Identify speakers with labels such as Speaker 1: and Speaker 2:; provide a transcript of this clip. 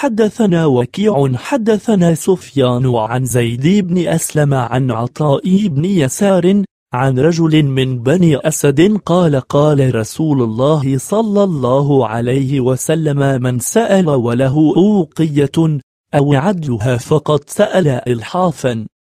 Speaker 1: حدثنا وكيع حدثنا سفيان عن زيد بن أسلم عن عطاء بن يسار عن رجل من بني أسد قال قال رسول الله صلى الله عليه وسلم من سأل وله أوقية أو عدلها فقد سأل إلحافا